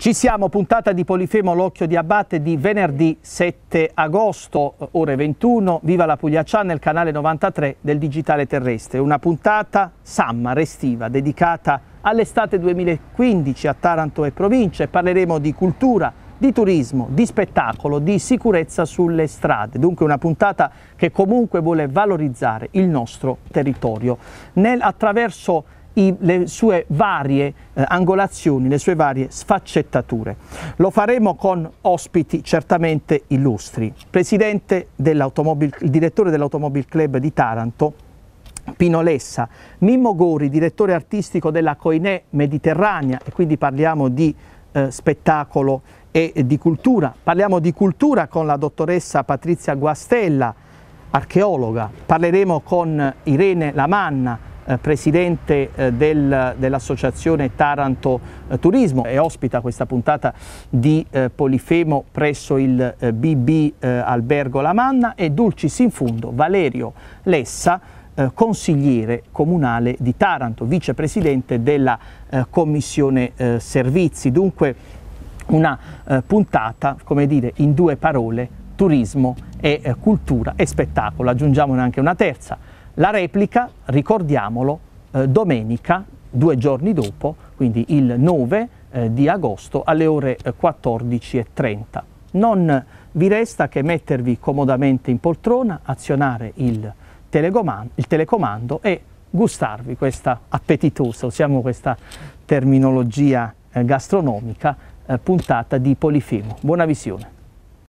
Ci siamo, puntata di Polifemo L'Occhio di Abate di venerdì 7 agosto, ore 21. Viva la Pugliaccia nel canale 93 del Digitale Terrestre. Una puntata samma, restiva, dedicata all'estate 2015 a Taranto e province. parleremo di cultura, di turismo, di spettacolo, di sicurezza sulle strade. Dunque una puntata che comunque vuole valorizzare il nostro territorio. Nel, attraverso i, le sue varie eh, angolazioni, le sue varie sfaccettature. Lo faremo con ospiti certamente illustri. Presidente dell'Automobile, il direttore dell'Automobile Club di Taranto, Pino Lessa, Mimmo Gori, direttore artistico della Coinè Mediterranea, e quindi parliamo di eh, spettacolo e di cultura. Parliamo di cultura con la dottoressa Patrizia Guastella, archeologa. Parleremo con Irene Lamanna, eh, presidente eh, del, dell'associazione Taranto eh, Turismo e ospita questa puntata di Polifemo presso il BB Albergo Lamanna e Dulcis in Fundo Valerio Lessa consigliere comunale di Taranto, vicepresidente della commissione servizi. Dunque una puntata, come dire, in due parole, turismo e cultura e spettacolo. Aggiungiamone anche una terza, la replica, ricordiamolo, eh, domenica, due giorni dopo, quindi il 9 eh, di agosto alle ore 14.30. Eh, non eh, vi resta che mettervi comodamente in poltrona, azionare il il telecomando e gustarvi questa appetitosa, usiamo questa terminologia eh, gastronomica, puntata di Polifemo. Buona visione.